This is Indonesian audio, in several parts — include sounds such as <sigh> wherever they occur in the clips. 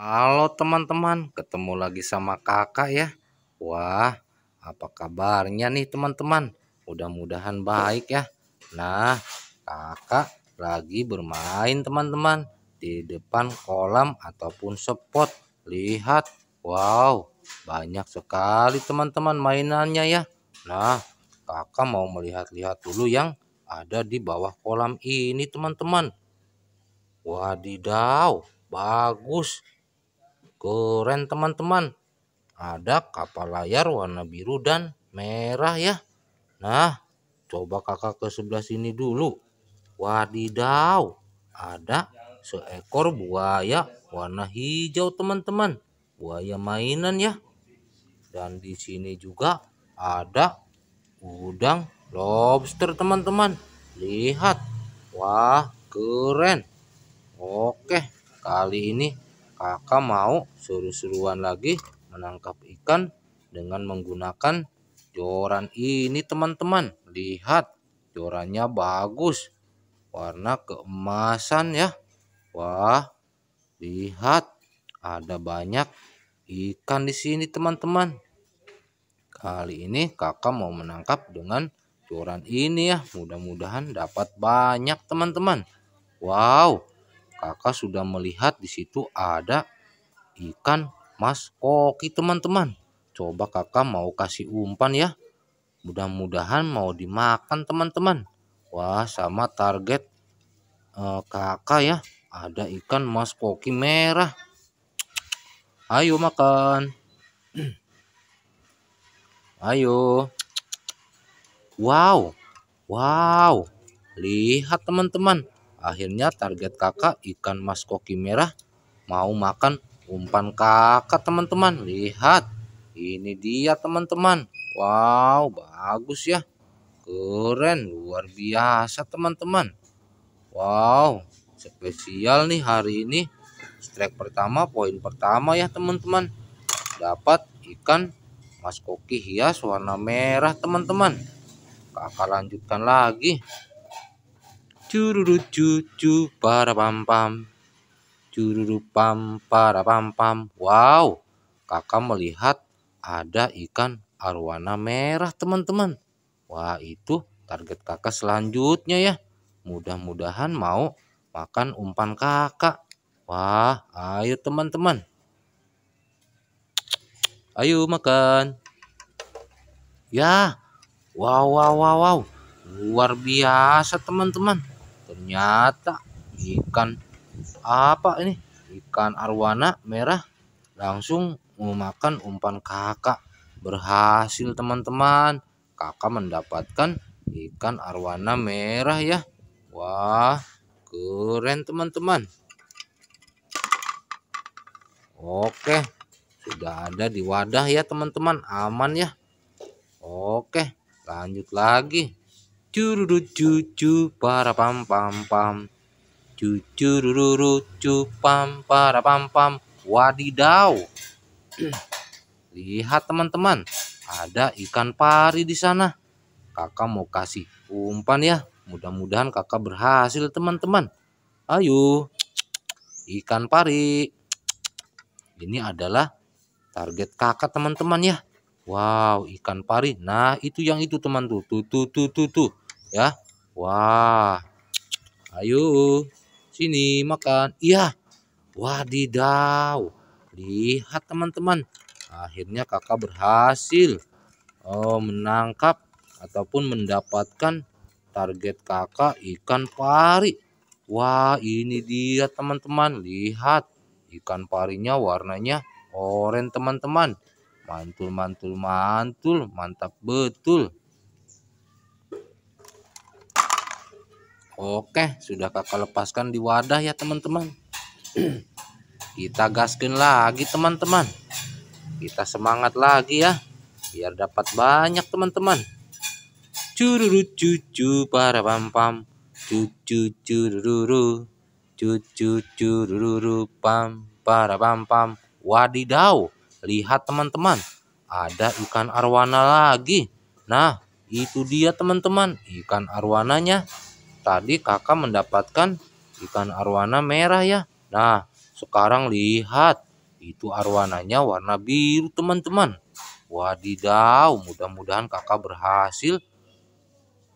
Halo teman-teman, ketemu lagi sama kakak ya. Wah, apa kabarnya nih teman-teman? Mudah-mudahan baik ya. Nah, kakak lagi bermain teman-teman di depan kolam ataupun spot. Lihat, wow, banyak sekali teman-teman mainannya ya. Nah, kakak mau melihat-lihat dulu yang ada di bawah kolam ini teman-teman. Wadidaw, bagus Keren teman-teman. Ada kapal layar warna biru dan merah ya. Nah, coba kakak ke sebelah sini dulu. Wadidaw, ada seekor buaya warna hijau teman-teman. Buaya mainan ya. Dan di sini juga ada udang lobster teman-teman. Lihat. Wah, keren. Oke, kali ini kakak mau seru-seruan lagi menangkap ikan dengan menggunakan joran ini teman-teman lihat jorannya bagus warna keemasan ya wah lihat ada banyak ikan di sini teman-teman kali ini kakak mau menangkap dengan joran ini ya mudah-mudahan dapat banyak teman-teman wow kakak sudah melihat di situ ada ikan mas koki teman-teman. Coba kakak mau kasih umpan ya. Mudah-mudahan mau dimakan teman-teman. Wah sama target uh, kakak ya. Ada ikan mas koki merah. Ayo makan. Ayo. Wow. Wow. Lihat teman-teman Akhirnya target kakak ikan mas koki merah mau makan umpan kakak teman-teman. Lihat, ini dia teman-teman. Wow, bagus ya. Keren, luar biasa teman-teman. Wow, spesial nih hari ini. Strike pertama, poin pertama ya teman-teman. Dapat ikan mas koki hias warna merah teman-teman. Kakak lanjutkan lagi cururu cucu para pam pam cururu pam para pam pam wow kakak melihat ada ikan arwana merah teman-teman wah itu target kakak selanjutnya ya mudah-mudahan mau makan umpan kakak wah ayo teman-teman ayo makan ya wow wow wow wow luar biasa teman-teman ternyata ikan apa ini ikan arwana merah langsung memakan umpan kakak berhasil teman-teman kakak mendapatkan ikan arwana merah ya wah keren teman-teman oke sudah ada di wadah ya teman-teman aman ya oke lanjut lagi cururu cucu para pam pam pam cu pam para pam pam wadidau <clears throat> lihat teman-teman ada ikan pari di sana kakak mau kasih umpan ya mudah-mudahan kakak berhasil teman-teman ayo ikan pari ini adalah target kakak teman-teman ya Wow, ikan pari. Nah, itu yang itu teman tuh. Tuh, tuh, tuh, tuh, tuh. Ya. Wah. Ayo. Sini makan. Iya. Wadidaw. Lihat teman-teman. Akhirnya kakak berhasil oh, menangkap ataupun mendapatkan target kakak ikan pari. Wah, ini dia teman-teman. Lihat. Ikan parinya warnanya oranye teman-teman. Mantul, mantul, mantul. Mantap betul. Oke, sudah kakak lepaskan di wadah ya teman-teman. <clears throat> Kita gaskin lagi teman-teman. Kita semangat lagi ya. Biar dapat banyak teman-teman. Cururu cucu para pam pam. Cucu cururu. Cucu cururu pam para pam pam. Wadidau. Lihat teman-teman, ada ikan arwana lagi. Nah, itu dia teman-teman, ikan arwananya. Tadi kakak mendapatkan ikan arwana merah ya. Nah, sekarang lihat, itu arwananya warna biru teman-teman. Wadidaw, mudah-mudahan kakak berhasil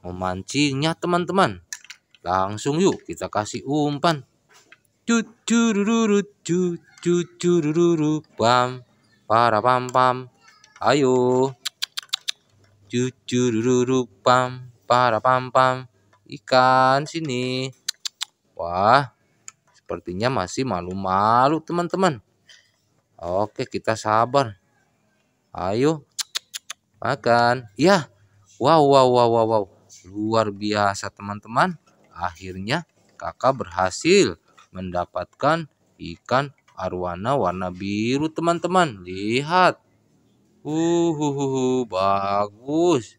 memancingnya teman-teman. Langsung yuk kita kasih umpan. Cucurururu, cucurururu, bam para pam pam ayo jujur pam para pam pam ikan sini wah sepertinya masih malu-malu teman-teman oke kita sabar ayo makan ya wow wow wow wow, wow. luar biasa teman-teman akhirnya kakak berhasil mendapatkan ikan arwana warna biru teman-teman lihat uhuhuhu bagus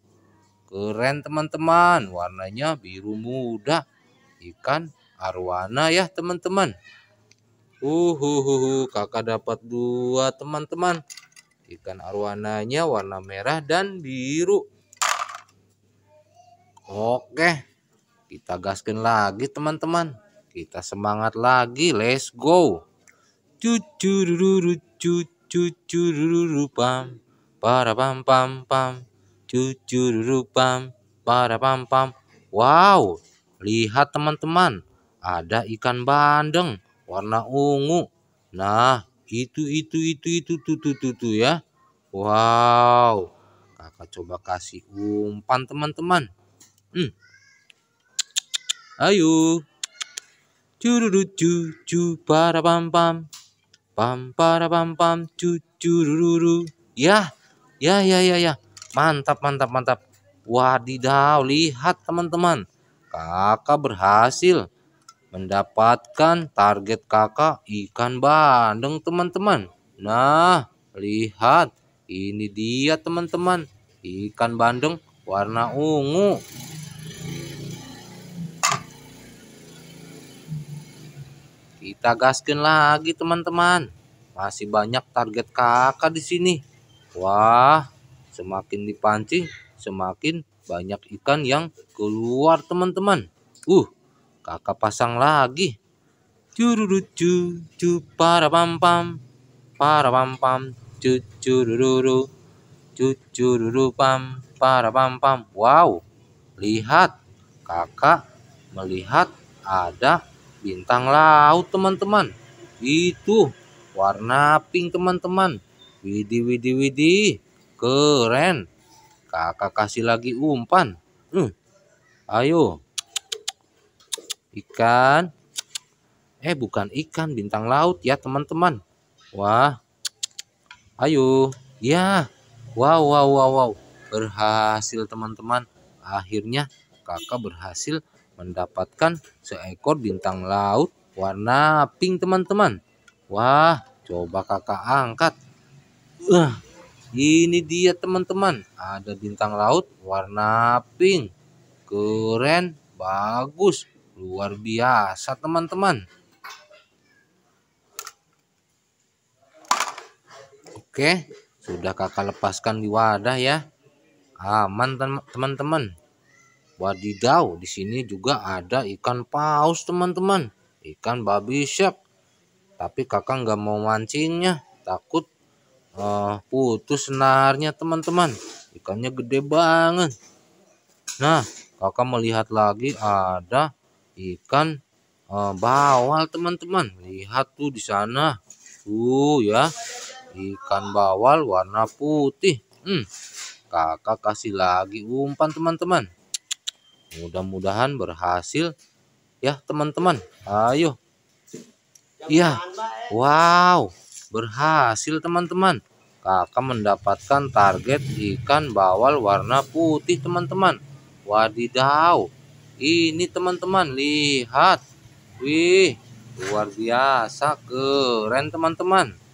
keren teman-teman warnanya biru muda ikan arwana ya teman-teman uhuhuhu kakak dapat dua teman-teman ikan arwananya warna merah dan biru oke kita gaskin lagi teman-teman kita semangat lagi let's go cucu ru pam para pam pam pam ruru pam para pam pam wow lihat teman-teman ada ikan bandeng warna ungu nah itu itu itu itu tuh tuh tuh, tu, ya wow kakak coba kasih umpan teman-teman hmm. ayo Cururu cu cu para pam pam Pam para pam pam cucururu. Ya, ya, ya, ya, ya. Mantap, mantap, mantap. Wadidaw, lihat teman-teman. Kakak berhasil mendapatkan target kakak ikan bandeng teman-teman. Nah, lihat. Ini dia teman-teman. Ikan bandeng warna ungu. Kita gaskin lagi teman-teman. Masih banyak target kakak di sini. Wah, semakin dipancing, semakin banyak ikan yang keluar teman-teman. Uh, kakak pasang lagi. Cururucu, cu para pam pam, para pam pam, cu cururu cu cururu pam, para pam pam. Wow, lihat kakak melihat ada bintang laut teman-teman itu warna pink teman-teman widi widi widi keren kakak kasih lagi umpan uh, ayo ikan eh bukan ikan bintang laut ya teman-teman wah ayo ya wow wow wow wow berhasil teman-teman akhirnya kakak berhasil mendapatkan seekor bintang laut warna pink teman-teman. Wah, coba kakak angkat. Uh, ini dia teman-teman, ada bintang laut warna pink. Keren, bagus, luar biasa teman-teman. Oke, sudah kakak lepaskan di wadah ya. Aman teman-teman. Wadidaw, di sini juga ada ikan paus teman-teman. Ikan babi shark. Tapi kakak nggak mau mancingnya. Takut uh, putus senarnya teman-teman. Ikannya gede banget. Nah, kakak melihat lagi ada ikan uh, bawal teman-teman. Lihat tuh di sana. uh ya. Ikan bawal warna putih. Hmm. Kakak kasih lagi umpan teman-teman mudah-mudahan berhasil ya teman-teman ayo iya wow berhasil teman-teman kakak mendapatkan target ikan bawal warna putih teman-teman wadidaw ini teman-teman lihat wih luar biasa keren teman-teman